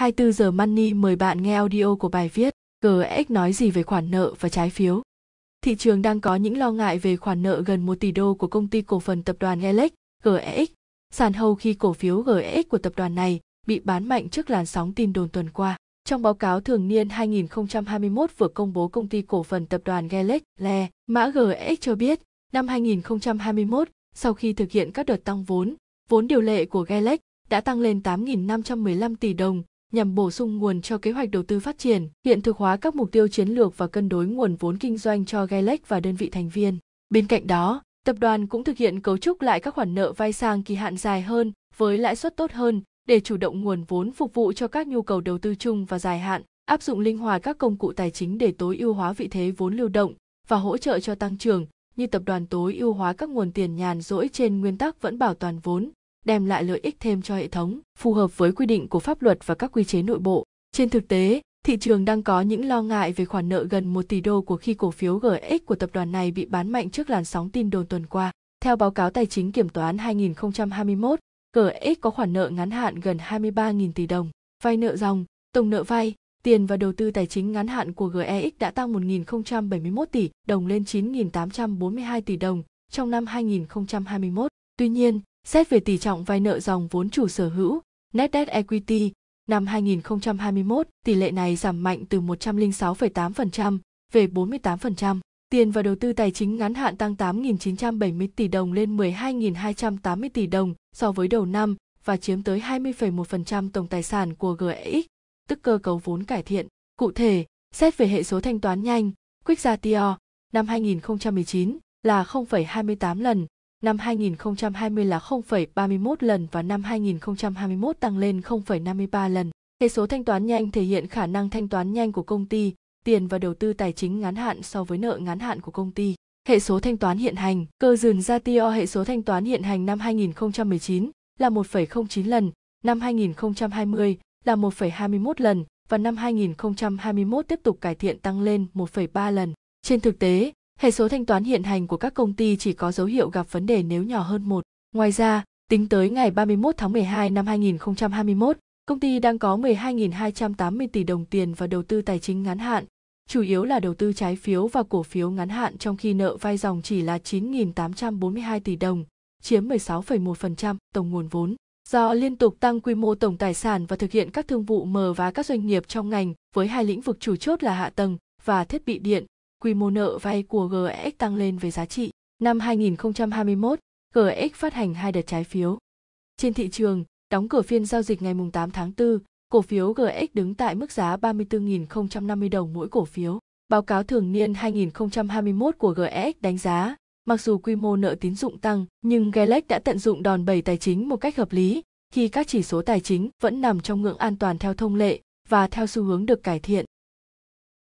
24 giờ Money mời bạn nghe audio của bài viết GX nói gì về khoản nợ và trái phiếu. Thị trường đang có những lo ngại về khoản nợ gần 1 tỷ đô của công ty cổ phần tập đoàn Elec, GEX. Sàn hầu khi cổ phiếu GEX của tập đoàn này bị bán mạnh trước làn sóng tin đồn tuần qua. Trong báo cáo thường niên 2021 vừa công bố công ty cổ phần tập đoàn Gelex Le, mã GEX cho biết, năm 2021, sau khi thực hiện các đợt tăng vốn, vốn điều lệ của Gelex đã tăng lên 8.515 tỷ đồng nhằm bổ sung nguồn cho kế hoạch đầu tư phát triển, hiện thực hóa các mục tiêu chiến lược và cân đối nguồn vốn kinh doanh cho Gelec và đơn vị thành viên. Bên cạnh đó, tập đoàn cũng thực hiện cấu trúc lại các khoản nợ vay sang kỳ hạn dài hơn với lãi suất tốt hơn để chủ động nguồn vốn phục vụ cho các nhu cầu đầu tư chung và dài hạn, áp dụng linh hoạt các công cụ tài chính để tối ưu hóa vị thế vốn lưu động và hỗ trợ cho tăng trưởng như tập đoàn tối ưu hóa các nguồn tiền nhàn rỗi trên nguyên tắc vẫn bảo toàn vốn đem lại lợi ích thêm cho hệ thống, phù hợp với quy định của pháp luật và các quy chế nội bộ. Trên thực tế, thị trường đang có những lo ngại về khoản nợ gần 1 tỷ đô của khi cổ phiếu GX của tập đoàn này bị bán mạnh trước làn sóng tin đồn tuần qua. Theo báo cáo tài chính kiểm toán 2021, GX có khoản nợ ngắn hạn gần 23.000 tỷ đồng. Vay nợ dòng, tổng nợ vay, tiền và đầu tư tài chính ngắn hạn của GEX đã tăng 1.071 tỷ đồng lên 9.842 tỷ đồng trong năm 2021. Tuy nhiên, Xét về tỷ trọng vay nợ dòng vốn chủ sở hữu, Net Debt Equity, năm 2021, tỷ lệ này giảm mạnh từ 106,8% về 48%. Tiền và đầu tư tài chính ngắn hạn tăng 8.970 tỷ đồng lên 12.280 tỷ đồng so với đầu năm và chiếm tới 20,1% tổng tài sản của GEX, tức cơ cấu vốn cải thiện. Cụ thể, xét về hệ số thanh toán nhanh, Quick Ratio năm 2019 là 0,28 lần, năm 2020 là 0,31 lần và năm 2021 tăng lên 0,53 lần. Hệ số thanh toán nhanh thể hiện khả năng thanh toán nhanh của công ty, tiền và đầu tư tài chính ngắn hạn so với nợ ngắn hạn của công ty. Hệ số thanh toán hiện hành, cơ dừng ra tio hệ số thanh toán hiện hành năm 2019 là 1,09 lần, năm 2020 là 1,21 lần và năm 2021 tiếp tục cải thiện tăng lên 1,3 lần. Trên thực tế, hệ số thanh toán hiện hành của các công ty chỉ có dấu hiệu gặp vấn đề nếu nhỏ hơn một. Ngoài ra, tính tới ngày 31 tháng 12 năm 2021, công ty đang có 12.280 tỷ đồng tiền và đầu tư tài chính ngắn hạn, chủ yếu là đầu tư trái phiếu và cổ phiếu ngắn hạn trong khi nợ vay dòng chỉ là 9.842 tỷ đồng, chiếm 16,1% tổng nguồn vốn. Do liên tục tăng quy mô tổng tài sản và thực hiện các thương vụ mở và các doanh nghiệp trong ngành với hai lĩnh vực chủ chốt là hạ tầng và thiết bị điện, quy mô nợ vay của GX tăng lên về giá trị. Năm 2021, GX phát hành hai đợt trái phiếu. Trên thị trường, đóng cửa phiên giao dịch ngày 8 tháng 4, cổ phiếu GX đứng tại mức giá 34.050 đồng mỗi cổ phiếu. Báo cáo thường niên 2021 của GX đánh giá, mặc dù quy mô nợ tín dụng tăng, nhưng Gelex đã tận dụng đòn bẩy tài chính một cách hợp lý, khi các chỉ số tài chính vẫn nằm trong ngưỡng an toàn theo thông lệ và theo xu hướng được cải thiện.